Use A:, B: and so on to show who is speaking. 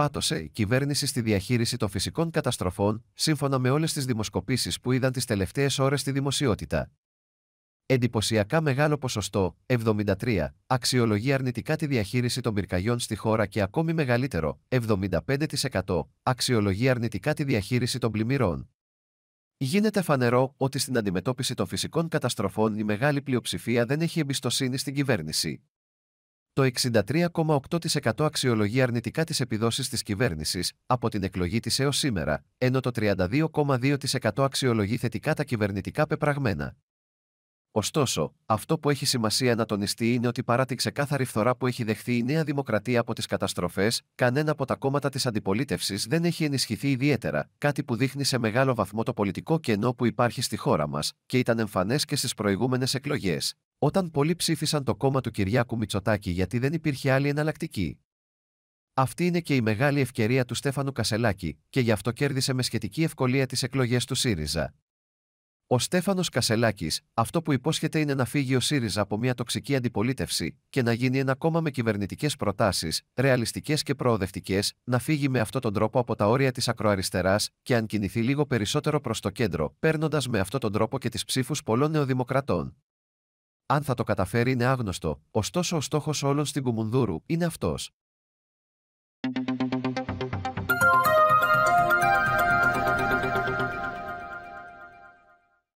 A: πάτωσε η κυβέρνηση στη διαχείριση των φυσικών καταστροφών, σύμφωνα με όλες τις δημοσκοπήσεις που είδαν τις τελευταίες ώρες στη δημοσιότητα. Εντυπωσιακά μεγάλο ποσοστό, 73, αξιολογεί αρνητικά τη διαχείριση των πυρκαγιών στη χώρα και ακόμη μεγαλύτερο, 75%, αξιολογεί αρνητικά τη διαχείριση των πλημμυρών. Γίνεται φανερό ότι στην αντιμετώπιση των φυσικών καταστροφών η μεγάλη πλειοψηφία δεν έχει εμπιστοσύνη στην κυβέρνηση. Το 63,8% αξιολογεί αρνητικά τις επιδόσεις της κυβέρνησης από την εκλογή της έως σήμερα, ενώ το 32,2% αξιολογεί θετικά τα κυβερνητικά πεπραγμένα. Ωστόσο, αυτό που έχει σημασία να τονιστεί είναι ότι παρά την ξεκάθαρη φθορά που έχει δεχθεί η Νέα Δημοκρατία από τις καταστροφές, κανένα από τα κόμματα της αντιπολίτευσης δεν έχει ενισχυθεί ιδιαίτερα, κάτι που δείχνει σε μεγάλο βαθμό το πολιτικό κενό που υπάρχει στη χώρα μας και ήταν εμφανές και στις προηγούμενες εκλογές όταν πολλοί ψήφισαν το κόμμα του Κυριάκου Μητσοτάκη γιατί δεν υπήρχε άλλη εναλλακτική. Αυτή είναι και η μεγάλη ευκαιρία του Στέφανου Κασελάκη και γι' αυτό κέρδισε με σχετική ευκολία τις εκλογές του ΣΥΡΙΖΑ. Ο Στέφανος Κασελάκης, αυτό που υπόσχεται είναι να φύγει ο ΣΥΡΙΖΑ από μια τοξική αντιπολίτευση και να γίνει ένα κόμμα με κυβερνητικές προτάσεις, ρεαλιστικές και προοδευτικές, να φύγει με αυτόν τον τρόπο από τα όρια της ακροαριστεράς και αν κινηθεί λίγο περισσότερο προς το κέντρο, παίρνοντας με αυτόν τον τρόπο και τις ψήφους πολλών νεοδημοκρατών. Αν θα το καταφέρει είναι άγνωστο, ωστόσο ο στόχος όλων στην Κουμουνδούρου είναι αυτός.